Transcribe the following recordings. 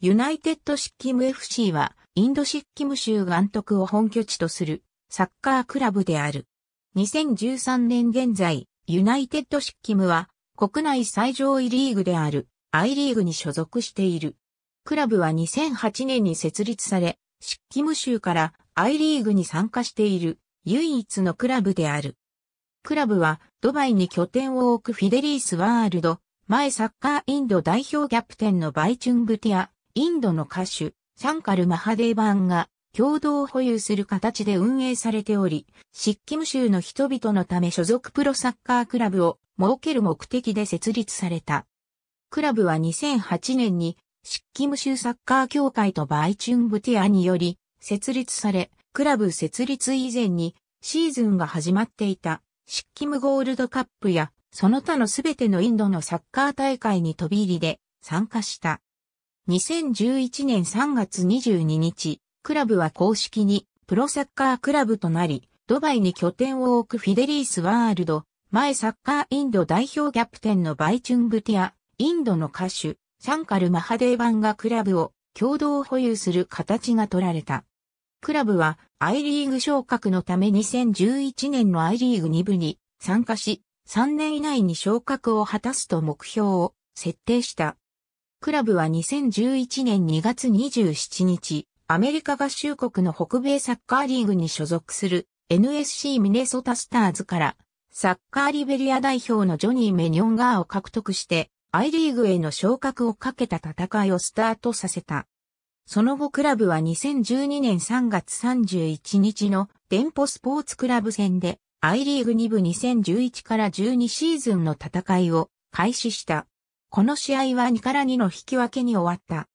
ユナイテッドシッキム FC は、インドシッキム州がン督を本拠地とするサッカークラブである。2013年現在、ユナイテッドシッキムは国内最上位リーグである I リーグに所属している。クラブは2008年に設立され、シッキム州から I リーグに参加している唯一のクラブである。クラブはドバイに拠点を置くフィデリースワールド、前サッカーインド代表キャプテンのバイチュンブティア、インドの歌手、サンカル・マハデーバンが共同保有する形で運営されており、シッキム州の人々のため所属プロサッカークラブを設ける目的で設立された。クラブは2008年にシッキム州サッカー協会とバイチュンブティアにより設立され、クラブ設立以前にシーズンが始まっていたシッキムゴールドカップやその他のすべてのインドのサッカー大会に飛び入りで参加した。2011年3月22日、クラブは公式にプロサッカークラブとなり、ドバイに拠点を置くフィデリースワールド、前サッカーインド代表キャプテンのバイチュンブティア、インドの歌手、サンカル・マハデーバンがクラブを共同保有する形が取られた。クラブはアイリーグ昇格のため2011年のアイリーグ2部に参加し、3年以内に昇格を果たすと目標を設定した。クラブは2011年2月27日、アメリカ合衆国の北米サッカーリーグに所属する NSC ミネソタスターズから、サッカーリベリア代表のジョニー・メニョンガーを獲得して、I リーグへの昇格をかけた戦いをスタートさせた。その後クラブは2012年3月31日の電ポスポーツクラブ戦で I リーグ2部2011から12シーズンの戦いを開始した。この試合は2から2の引き分けに終わった。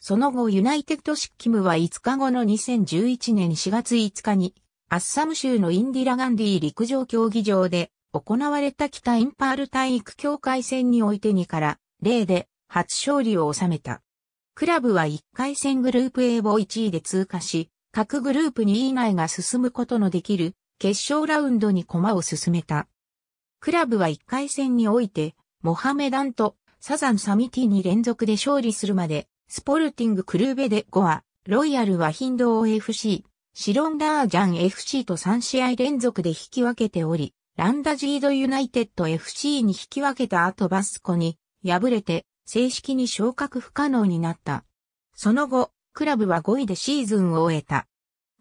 その後ユナイテッドシッキムは5日後の2011年4月5日に、アッサム州のインディラガンディ陸上競技場で行われた北インパール体育協会戦において2から0で初勝利を収めた。クラブは1回戦グループ A を1位で通過し、各グループ2位以内が進むことのできる決勝ラウンドに駒を進めた。クラブは1回戦において、モハメダンとサザンサミティに連続で勝利するまで、スポルティングクルーベで5は、ロイヤルはヒンドー FC、シロンダージャン FC と3試合連続で引き分けており、ランダジードユナイテッド FC に引き分けた後バスコに敗れて正式に昇格不可能になった。その後、クラブは5位でシーズンを終えた。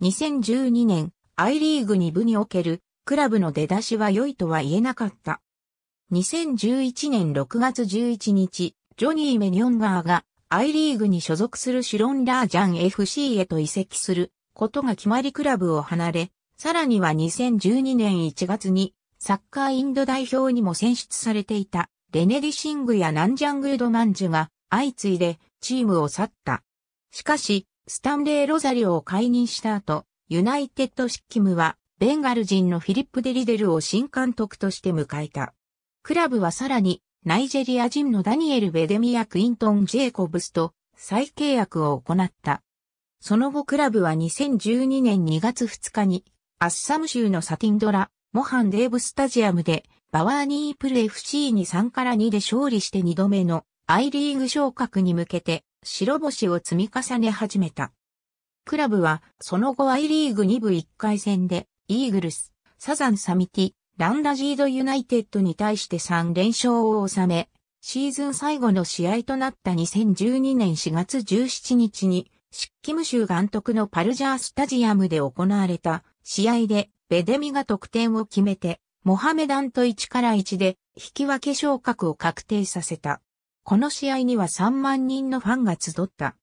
2012年、アイリーグ2部におけるクラブの出だしは良いとは言えなかった。2011年6月11日、ジョニー・メニョンガーがイリーグに所属するシュロンダージャン FC へと移籍することが決まりクラブを離れ、さらには2012年1月にサッカーインド代表にも選出されていたレネディシングやナンジャングルドマンジュが相次いでチームを去った。しかし、スタンレー・ロザリオを解任した後、ユナイテッド・シッキムはベンガル人のフィリップ・デリデルを新監督として迎えた。クラブはさらに、ナイジェリア人のダニエル・ベデミア・クイントン・ジェイコブスと再契約を行った。その後クラブは2012年2月2日に、アッサム州のサティンドラ、モハンデーブスタジアムで、バワーニープル FC に3から2で勝利して2度目のアイリーグ昇格に向けて白星を積み重ね始めた。クラブはその後アイリーグ2部1回戦でイーグルス、サザンサミティ、ランダジードユナイテッドに対して3連勝を収め、シーズン最後の試合となった2012年4月17日に、シッキム州監督のパルジャースタジアムで行われた試合でベデミが得点を決めて、モハメダンと1から1で引き分け昇格を確定させた。この試合には3万人のファンが集った。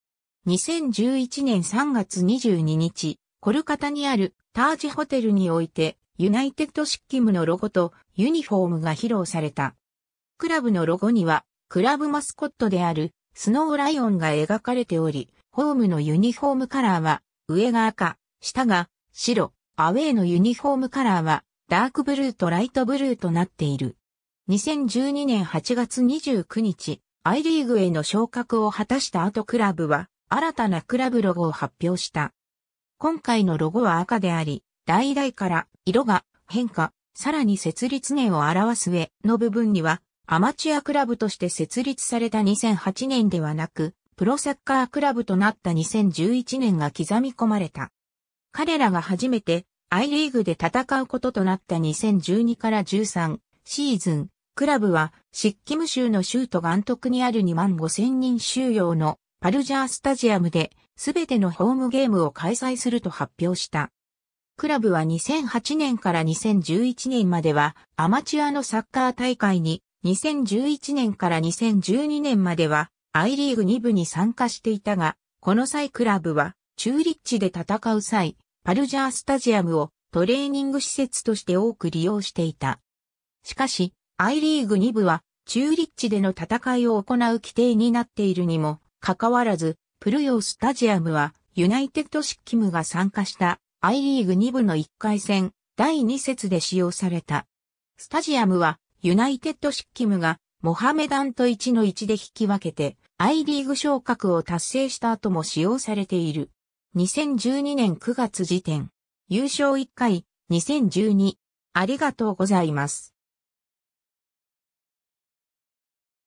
2011年3月22日、コルカタにあるタージホテルにおいてユナイテッドシッキムのロゴとユニフォームが披露された。クラブのロゴには、クラブマスコットであるスノーライオンが描かれており、ホームのユニフォームカラーは、上が赤、下が白、アウェイのユニフォームカラーは、ダークブルーとライトブルーとなっている。2012年8月29日、アイリーグへの昇格を果たした後クラブは、新たなクラブロゴを発表した。今回のロゴは赤であり、代々から色が変化、さらに設立年を表す上の部分には、アマチュアクラブとして設立された2008年ではなく、プロサッカークラブとなった2011年が刻み込まれた。彼らが初めてアイリーグで戦うこととなった2012から13シーズン、クラブはシッキム州の州都監督にある2万5千人収容のパルジャースタジアムで全てのホームゲームを開催すると発表した。クラブは2008年から2011年まではアマチュアのサッカー大会に、2011年から2012年までは I リーグ2部に参加していたが、この際クラブは中立地で戦う際、パルジャースタジアムをトレーニング施設として多く利用していた。しかし、I リーグ2部は中立地での戦いを行う規定になっているにもかかわらず、プルヨースタジアムはユナイテッドシッキムが参加した I リーグ2部の1回戦、第2節で使用された。スタジアムは、ユナイテッドシッキムが、モハメダンと1の1で引き分けて、I リーグ昇格を達成した後も使用されている。2012年9月時点。優勝1回、2012。ありがとうございます。